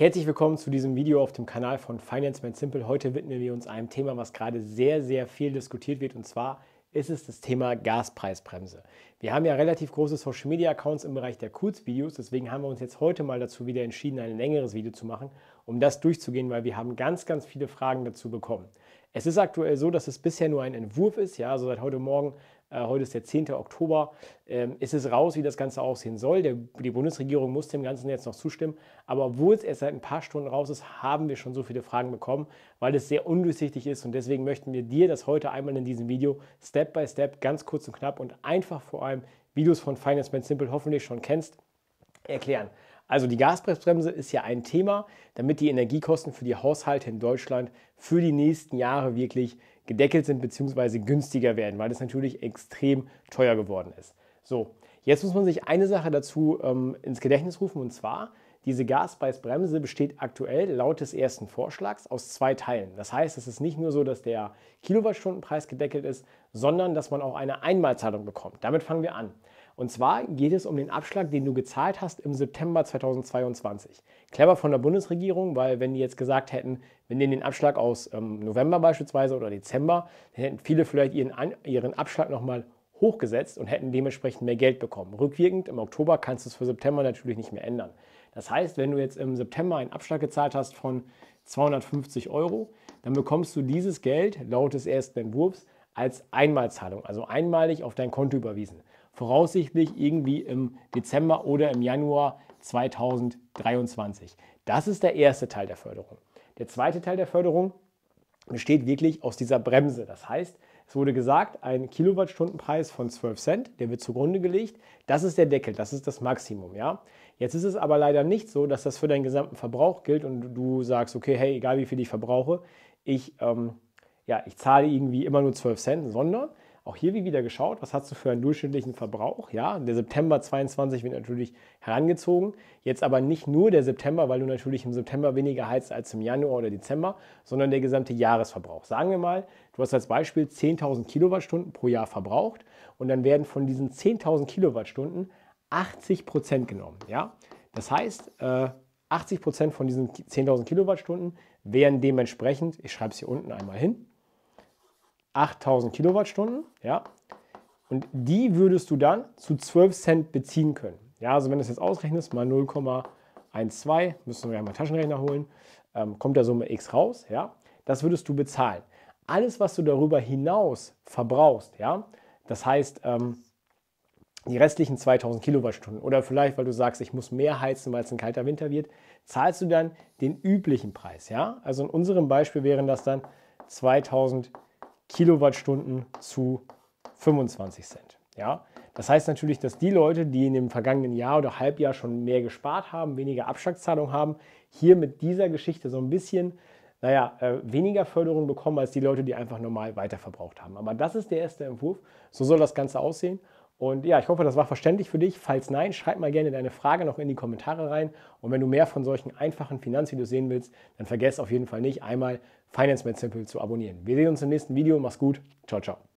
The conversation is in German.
Herzlich willkommen zu diesem Video auf dem Kanal von Finance Man Simple. Heute widmen wir uns einem Thema, was gerade sehr, sehr viel diskutiert wird und zwar ist es das Thema Gaspreisbremse. Wir haben ja relativ große Social Media Accounts im Bereich der Kurzvideos, deswegen haben wir uns jetzt heute mal dazu wieder entschieden, ein längeres Video zu machen, um das durchzugehen, weil wir haben ganz, ganz viele Fragen dazu bekommen. Es ist aktuell so, dass es bisher nur ein Entwurf ist. Ja, also seit heute Morgen äh, heute ist der 10. Oktober. Ähm, es ist raus, wie das Ganze aussehen soll. die Bundesregierung muss dem Ganzen jetzt noch zustimmen. Aber obwohl es erst seit ein paar Stunden raus ist, haben wir schon so viele Fragen bekommen, weil es sehr undurchsichtig ist. Und deswegen möchten wir dir das heute einmal in diesem Video Step by Step, ganz kurz und knapp und einfach vor allem Videos von Finance Man Simple hoffentlich schon kennst, erklären. Also die Gaspreisbremse ist ja ein Thema, damit die Energiekosten für die Haushalte in Deutschland für die nächsten Jahre wirklich gedeckelt sind bzw. günstiger werden, weil das natürlich extrem teuer geworden ist. So, jetzt muss man sich eine Sache dazu ähm, ins Gedächtnis rufen und zwar, diese Gaspreisbremse besteht aktuell laut des ersten Vorschlags aus zwei Teilen. Das heißt, es ist nicht nur so, dass der Kilowattstundenpreis gedeckelt ist, sondern dass man auch eine Einmalzahlung bekommt. Damit fangen wir an. Und zwar geht es um den Abschlag, den du gezahlt hast im September 2022. Clever von der Bundesregierung, weil wenn die jetzt gesagt hätten, wir nehmen den Abschlag aus ähm, November beispielsweise oder Dezember, dann hätten viele vielleicht ihren, ihren Abschlag nochmal hochgesetzt und hätten dementsprechend mehr Geld bekommen. Rückwirkend im Oktober kannst du es für September natürlich nicht mehr ändern. Das heißt, wenn du jetzt im September einen Abschlag gezahlt hast von 250 Euro, dann bekommst du dieses Geld laut des ersten Entwurfs als Einmalzahlung, also einmalig auf dein Konto überwiesen voraussichtlich irgendwie im Dezember oder im Januar 2023. Das ist der erste Teil der Förderung. Der zweite Teil der Förderung besteht wirklich aus dieser Bremse. Das heißt, es wurde gesagt, ein Kilowattstundenpreis von 12 Cent, der wird zugrunde gelegt. Das ist der Deckel, das ist das Maximum. Ja? Jetzt ist es aber leider nicht so, dass das für deinen gesamten Verbrauch gilt und du sagst, okay, hey, egal wie viel ich verbrauche, ich, ähm, ja, ich zahle irgendwie immer nur 12 Cent, sondern auch hier wieder geschaut, was hast du für einen durchschnittlichen Verbrauch? Ja, der September 22 wird natürlich herangezogen. Jetzt aber nicht nur der September, weil du natürlich im September weniger heizt als im Januar oder Dezember, sondern der gesamte Jahresverbrauch. Sagen wir mal, du hast als Beispiel 10.000 Kilowattstunden pro Jahr verbraucht und dann werden von diesen 10.000 Kilowattstunden 80 Prozent genommen. Ja, das heißt, 80 äh, Prozent von diesen 10.000 Kilowattstunden wären dementsprechend, ich schreibe es hier unten einmal hin, 8000 Kilowattstunden, ja, und die würdest du dann zu 12 Cent beziehen können. Ja, also wenn du das jetzt ausrechnest, mal 0,12, müssen wir ja mal Taschenrechner holen, ähm, kommt der Summe X raus, ja, das würdest du bezahlen. Alles, was du darüber hinaus verbrauchst, ja, das heißt, ähm, die restlichen 2000 Kilowattstunden oder vielleicht, weil du sagst, ich muss mehr heizen, weil es ein kalter Winter wird, zahlst du dann den üblichen Preis. Ja? Also in unserem Beispiel wären das dann 2000 Kilowattstunden. Kilowattstunden zu 25 Cent. Ja? Das heißt natürlich, dass die Leute, die in dem vergangenen Jahr oder Halbjahr schon mehr gespart haben, weniger Abschlagszahlung haben, hier mit dieser Geschichte so ein bisschen, naja, äh, weniger Förderung bekommen als die Leute, die einfach normal weiterverbraucht haben. Aber das ist der erste Entwurf. So soll das Ganze aussehen. Und ja, ich hoffe, das war verständlich für dich. Falls nein, schreib mal gerne deine Frage noch in die Kommentare rein. Und wenn du mehr von solchen einfachen Finanzvideos sehen willst, dann vergesst auf jeden Fall nicht, einmal Finance Made Simple zu abonnieren. Wir sehen uns im nächsten Video. Mach's gut. Ciao, ciao.